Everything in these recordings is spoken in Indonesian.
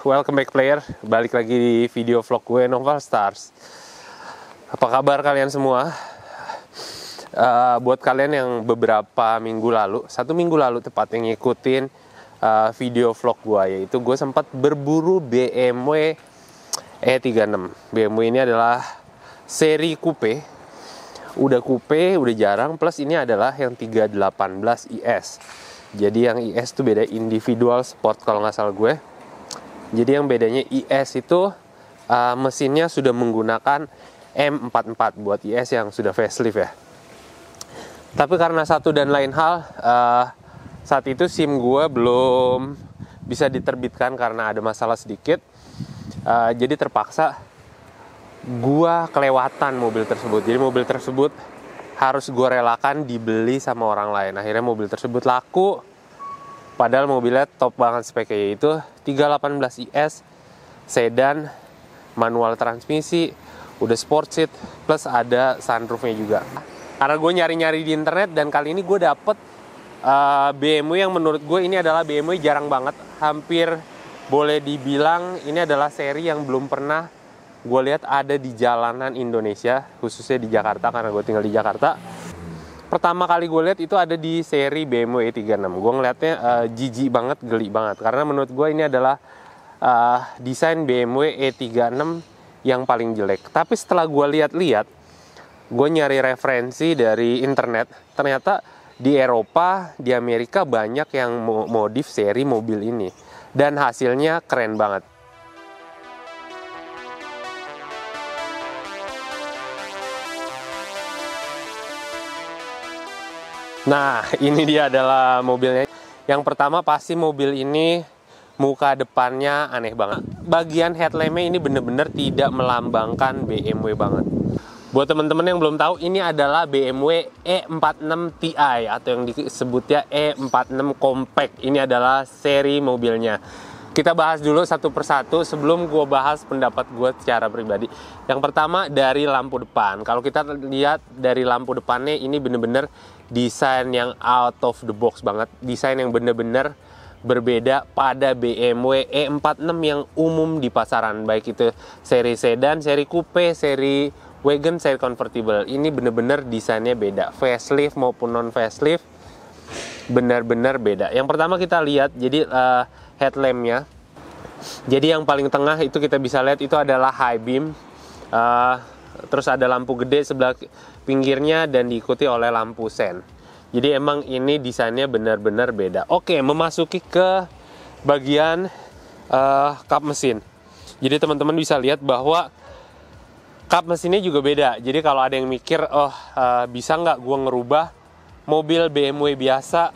Welcome back player, balik lagi di video vlog gue Novel Stars Apa kabar kalian semua? Uh, buat kalian yang beberapa minggu lalu, satu minggu lalu tepat yang ngikutin uh, video vlog gue Yaitu gue sempat berburu BMW E36 BMW ini adalah seri coupe Udah coupe, udah jarang, plus ini adalah yang 318 IS Jadi yang IS itu beda individual sport kalau nggak salah gue jadi yang bedanya IS itu uh, mesinnya sudah menggunakan M44 buat IS yang sudah facelift ya. Tapi karena satu dan lain hal uh, saat itu SIM gue belum bisa diterbitkan karena ada masalah sedikit. Uh, jadi terpaksa gue kelewatan mobil tersebut. Jadi mobil tersebut harus gue relakan dibeli sama orang lain. Akhirnya mobil tersebut laku Padahal mobilnya top banget speknya itu 318 IS sedan manual transmisi, udah sport seat plus ada sunroofnya juga. Karena gue nyari-nyari di internet dan kali ini gue dapet uh, eh, BMW yang menurut gue ini adalah BMW jarang banget, hampir boleh dibilang ini adalah seri yang belum pernah gue lihat ada di jalanan Indonesia khususnya di Jakarta karena gue tinggal di Jakarta pertama kali gue lihat itu ada di seri BMW E36. Gue ngelihatnya uh, eh, jijik banget, geli banget. Karena menurut gue ini adalah uh, desain BMW E36 yang paling jelek. Tapi setelah gue lihat-lihat, gue nyari referensi dari internet. Ternyata di Eropa, di Amerika banyak yang modif seri mobil ini. Dan hasilnya keren banget. Nah, ini dia adalah mobilnya. Yang pertama pasti mobil ini muka depannya aneh banget. Bagian headlampnya ini bener-bener tidak melambangkan BMW banget. Buat teman-teman yang belum tahu, ini adalah BMW E46 Ti atau yang disebutnya E46 Compact. Ini adalah seri mobilnya kita bahas dulu satu persatu sebelum gue bahas pendapat gue secara pribadi. Yang pertama dari lampu depan. Kalau kita lihat dari lampu depannya ini bener-bener desain yang out of the box banget. Desain yang bener-bener berbeda pada BMW E46 yang umum di pasaran. Baik itu seri sedan, seri coupe, seri wagon, seri convertible. Ini bener-bener desainnya beda. Facelift maupun non facelift benar bener beda. Yang pertama kita lihat, jadi uh, headlampnya jadi yang paling tengah itu kita bisa lihat itu adalah high beam uh, terus ada lampu gede sebelah pinggirnya dan diikuti oleh lampu sen jadi emang ini desainnya benar-benar beda oke memasuki ke bagian uh, eh, kap mesin jadi teman-teman bisa lihat bahwa kap mesinnya juga beda jadi kalau ada yang mikir oh uh, bisa nggak gue ngerubah mobil BMW biasa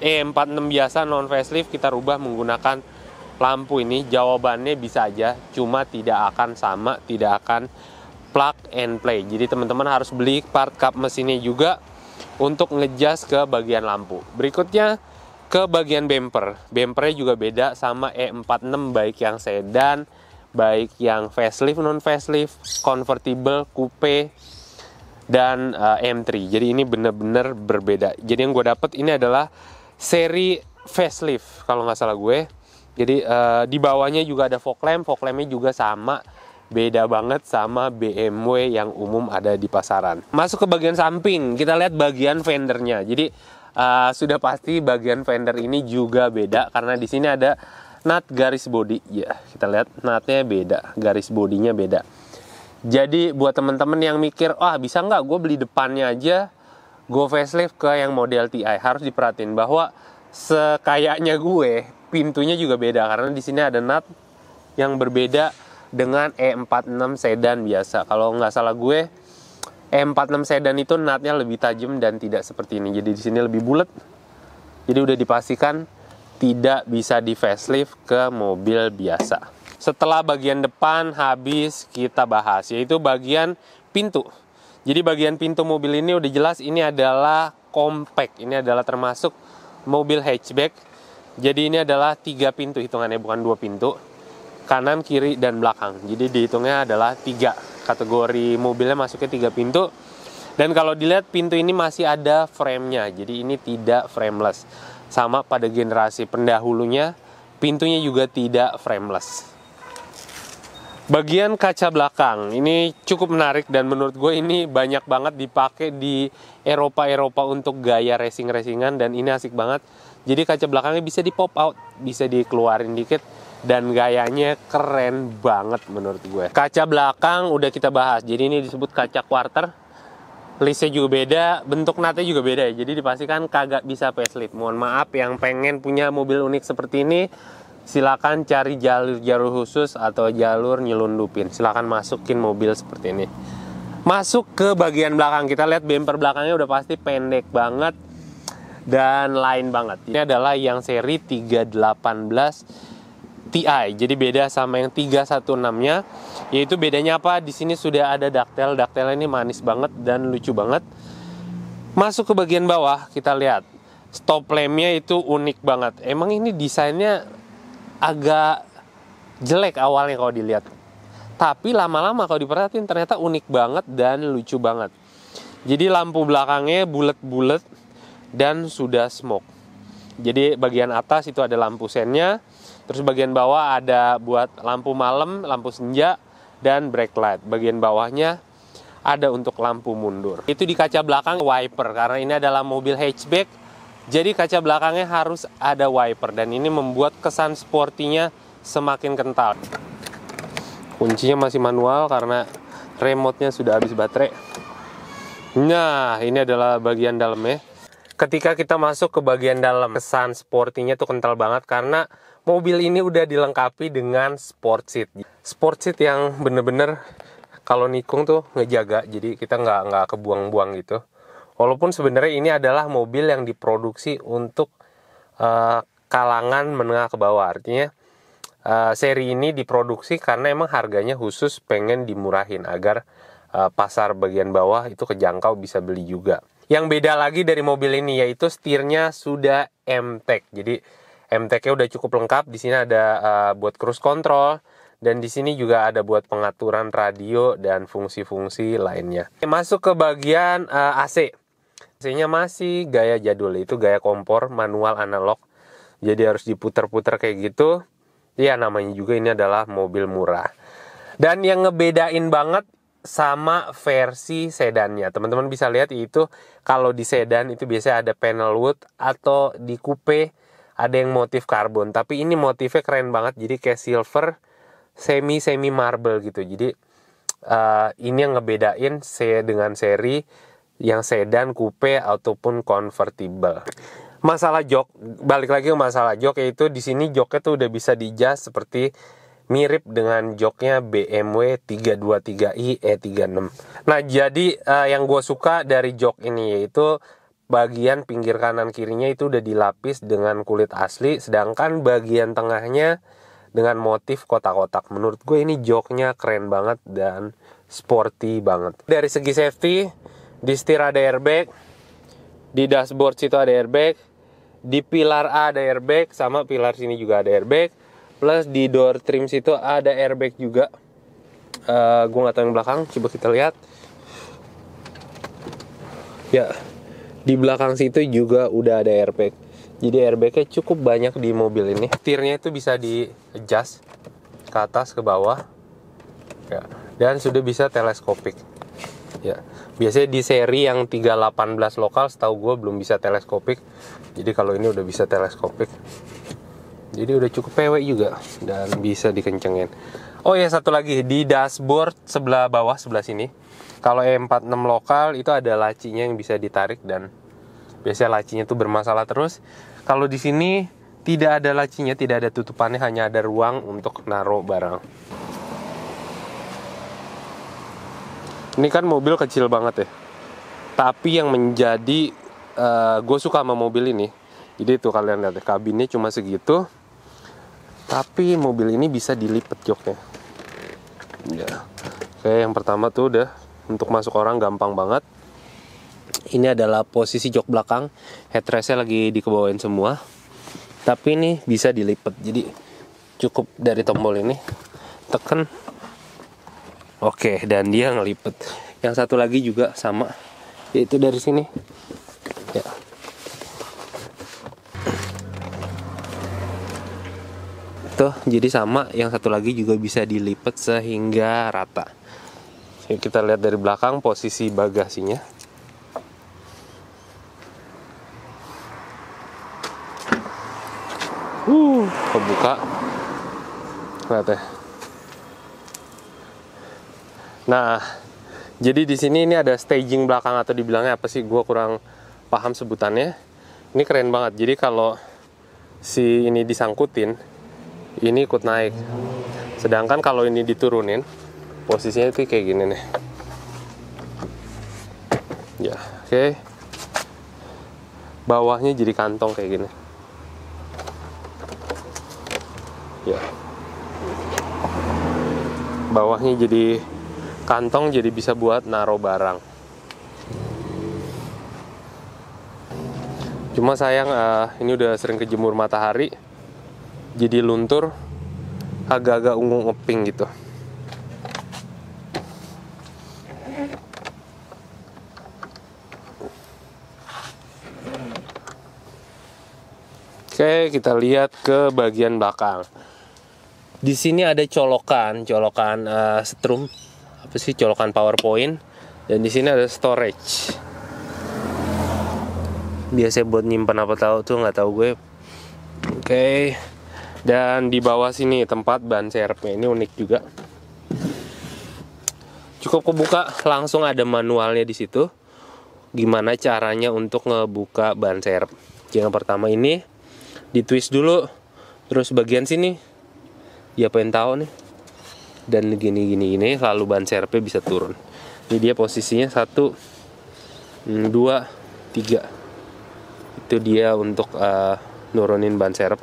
E46 eh, biasa non facelift kita rubah menggunakan lampu ini jawabannya bisa aja cuma tidak akan sama tidak akan plug and play jadi teman-teman harus beli part cup mesinnya juga untuk ngejas ke bagian lampu berikutnya ke bagian bumper bumpernya juga beda sama E46 baik yang sedan baik yang facelift non facelift convertible coupe dan uh, eh, M3 jadi ini benar-benar berbeda jadi yang gue dapet ini adalah seri facelift kalau nggak salah gue. Jadi uh, di bawahnya juga ada fog lamp, fog lampnya juga sama beda banget sama BMW yang umum ada di pasaran. Masuk ke bagian samping, kita lihat bagian fendernya. Jadi uh, sudah pasti bagian fender ini juga beda karena di sini ada nut garis body ya. Kita lihat nutnya beda, garis bodinya beda. Jadi buat teman-teman yang mikir, wah oh, bisa nggak gue beli depannya aja gue facelift ke yang model TI harus diperhatiin bahwa sekayaknya gue pintunya juga beda karena di sini ada nut yang berbeda dengan E46 sedan biasa kalau nggak salah gue E46 sedan itu nutnya lebih tajam dan tidak seperti ini jadi di sini lebih bulat jadi udah dipastikan tidak bisa di facelift ke mobil biasa setelah bagian depan habis kita bahas yaitu bagian pintu jadi bagian pintu mobil ini udah jelas ini adalah compact, ini adalah termasuk mobil hatchback. Jadi ini adalah tiga pintu hitungannya bukan dua pintu, kanan, kiri, dan belakang. Jadi dihitungnya adalah tiga kategori mobilnya masuknya tiga pintu. Dan kalau dilihat pintu ini masih ada framenya, jadi ini tidak frameless. Sama pada generasi pendahulunya, pintunya juga tidak frameless. Bagian kaca belakang ini cukup menarik dan menurut gue ini banyak banget dipakai di Eropa-Eropa untuk gaya racing-racingan dan ini asik banget. Jadi kaca belakangnya bisa di pop out, bisa dikeluarin dikit dan gayanya keren banget menurut gue. Kaca belakang udah kita bahas. Jadi ini disebut kaca quarter. Listnya juga beda, bentuk natnya juga beda ya. Jadi dipastikan kagak bisa facelift. Mohon maaf yang pengen punya mobil unik seperti ini, silakan cari jalur-jalur khusus atau jalur nyelundupin. Silakan masukin mobil seperti ini. Masuk ke bagian belakang kita lihat bumper belakangnya udah pasti pendek banget dan lain banget. Ini adalah yang seri 318 Ti. Jadi beda sama yang 316-nya. Yaitu bedanya apa? Di sini sudah ada daktel. Daktelnya ini manis banget dan lucu banget. Masuk ke bagian bawah kita lihat. Stop lampnya itu unik banget. Emang ini desainnya agak jelek awalnya kalau dilihat. Tapi lama-lama kalau diperhatiin ternyata unik banget dan lucu banget. Jadi lampu belakangnya bulat-bulat dan sudah smoke. Jadi bagian atas itu ada lampu sennya, terus bagian bawah ada buat lampu malam, lampu senja, dan brake light. Bagian bawahnya ada untuk lampu mundur. Itu di kaca belakang wiper karena ini adalah mobil hatchback jadi kaca belakangnya harus ada wiper dan ini membuat kesan sportinya semakin kental. Kuncinya masih manual karena remote-nya sudah habis baterai. Nah, ini adalah bagian dalamnya. Ketika kita masuk ke bagian dalam, kesan sportinya tuh kental banget karena mobil ini udah dilengkapi dengan sport seat. Sport seat yang bener-bener kalau nikung tuh ngejaga, jadi kita nggak nggak kebuang-buang gitu. Walaupun sebenarnya ini adalah mobil yang diproduksi untuk uh, kalangan menengah ke bawah. Artinya uh, seri ini diproduksi karena emang harganya khusus pengen dimurahin agar uh, pasar bagian bawah itu kejangkau bisa beli juga. Yang beda lagi dari mobil ini yaitu setirnya sudah MTEK. Jadi m nya udah cukup lengkap. Di sini ada uh, buat cruise control dan di sini juga ada buat pengaturan radio dan fungsi-fungsi lainnya. Masuk ke bagian uh, AC aslinya masih gaya jadul itu gaya kompor manual analog. Jadi harus diputer-puter kayak gitu. Ya namanya juga ini adalah mobil murah. Dan yang ngebedain banget sama versi sedannya. Teman-teman bisa lihat itu kalau di sedan itu biasanya ada panel wood atau di coupe ada yang motif karbon. Tapi ini motifnya keren banget jadi kayak silver semi semi marble gitu. Jadi uh, ini yang ngebedain saya dengan seri yang sedan, coupe ataupun convertible. Masalah jok, balik lagi ke masalah jok yaitu di sini joknya tuh udah bisa dijas seperti mirip dengan joknya BMW 323i E36. Nah, jadi uh, yang gue suka dari jok ini yaitu bagian pinggir kanan kirinya itu udah dilapis dengan kulit asli, sedangkan bagian tengahnya dengan motif kotak-kotak. Menurut gue ini joknya keren banget dan sporty banget. Dari segi safety, di setir ada airbag di dashboard situ ada airbag di pilar A ada airbag sama pilar sini juga ada airbag plus di door trim situ ada airbag juga uh, eh, gue nggak tahu yang belakang coba kita lihat ya di belakang situ juga udah ada airbag jadi airbagnya cukup banyak di mobil ini tirnya itu bisa di adjust ke atas ke bawah ya dan sudah bisa teleskopik Ya. Biasanya di seri yang 318 lokal setahu gue belum bisa teleskopik. Jadi kalau ini udah bisa teleskopik. Jadi udah cukup pewek juga dan bisa dikencengin. Oh ya satu lagi di dashboard sebelah bawah sebelah sini. Kalau E46 lokal itu ada lacinya yang bisa ditarik dan biasanya lacinya itu bermasalah terus. Kalau di sini tidak ada lacinya, tidak ada tutupannya, hanya ada ruang untuk naruh barang. ini kan mobil kecil banget ya tapi yang menjadi uh, eh, gue suka sama mobil ini jadi itu kalian lihat ya, kabinnya cuma segitu tapi mobil ini bisa dilipat joknya ya oke yang pertama tuh udah untuk masuk orang gampang banget ini adalah posisi jok belakang headrestnya lagi dikebawain semua tapi ini bisa dilipat jadi cukup dari tombol ini tekan Oke, dan dia ngelipet. Yang satu lagi juga sama, yaitu dari sini. Ya. Tuh, jadi sama. Yang satu lagi juga bisa dilipet sehingga rata. Yuk kita lihat dari belakang posisi bagasinya. Uh, kebuka. Lihat ya. Nah, jadi di sini ini ada staging belakang atau dibilangnya apa sih? Gue kurang paham sebutannya. Ini keren banget. Jadi kalau si ini disangkutin, ini ikut naik. Sedangkan kalau ini diturunin, posisinya itu kayak gini nih. Ya, oke. Okay. Bawahnya jadi kantong kayak gini. Ya. Bawahnya jadi kantong jadi bisa buat naro barang cuma sayang uh, ini udah sering kejemur matahari jadi luntur agak-agak ungu ngeping gitu Oke, kita lihat ke bagian belakang. Di sini ada colokan, colokan uh, setrum apa sih colokan PowerPoint dan di sini ada storage. biasa buat nyimpan apa tahu tuh nggak tahu gue. Oke. Okay. Dan di bawah sini tempat ban serepnya ini unik juga. Cukup kebuka langsung ada manualnya di situ. Gimana caranya untuk ngebuka ban serep. Yang pertama ini ditwist dulu. Terus bagian sini ya pengen tahu nih? dan gini gini ini lalu ban CRP bisa turun ini dia posisinya satu hmm, dua tiga itu dia untuk uh, nurunin ban serep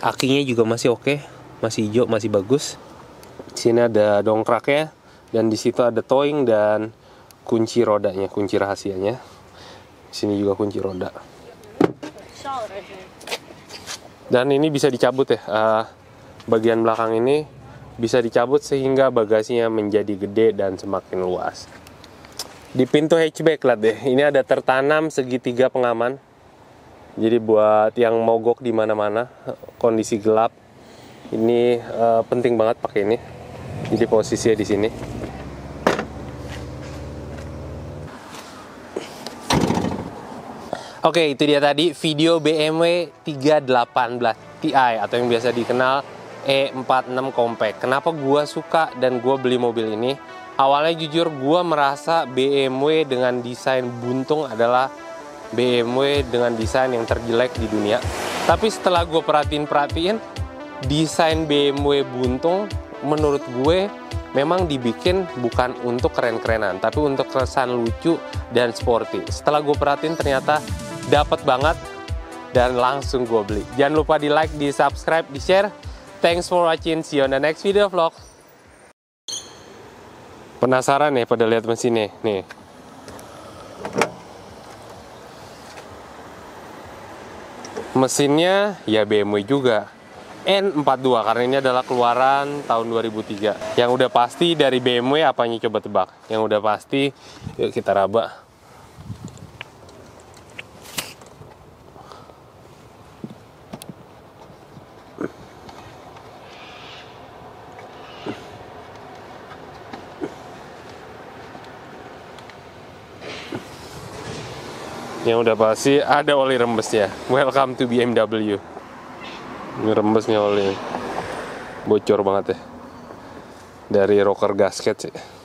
akinya juga masih oke okay, masih hijau masih bagus di sini ada dongkraknya dan di situ ada towing dan kunci rodanya kunci rahasianya di sini juga kunci roda dan ini bisa dicabut ya uh, bagian belakang ini bisa dicabut sehingga bagasinya menjadi gede dan semakin luas. Di pintu hatchback lah deh, ini ada tertanam segitiga pengaman. Jadi buat yang mogok di mana-mana, kondisi gelap, ini uh, penting banget pakai ini. Jadi posisinya di sini. Oke, itu dia tadi video BMW 318 Ti atau yang biasa dikenal E46 Compact. Kenapa gue suka dan gue beli mobil ini? Awalnya jujur gue merasa BMW dengan desain buntung adalah BMW dengan desain yang terjelek di dunia. Tapi setelah gue perhatiin-perhatiin, desain BMW buntung menurut gue memang dibikin bukan untuk keren-kerenan, tapi untuk kesan lucu dan sporty. Setelah gue perhatiin ternyata dapat banget dan langsung gue beli. Jangan lupa di like, di subscribe, di share. Thanks for watching. See you on the next video vlog. Penasaran nih pada lihat mesinnya nih. Mesinnya ya BMW juga. N42 karena ini adalah keluaran tahun 2003. Yang udah pasti dari BMW apanya coba tebak? Yang udah pasti yuk kita raba. yang udah pasti ada oli rembesnya welcome to BMW ini rembesnya oli bocor banget ya dari rocker gasket sih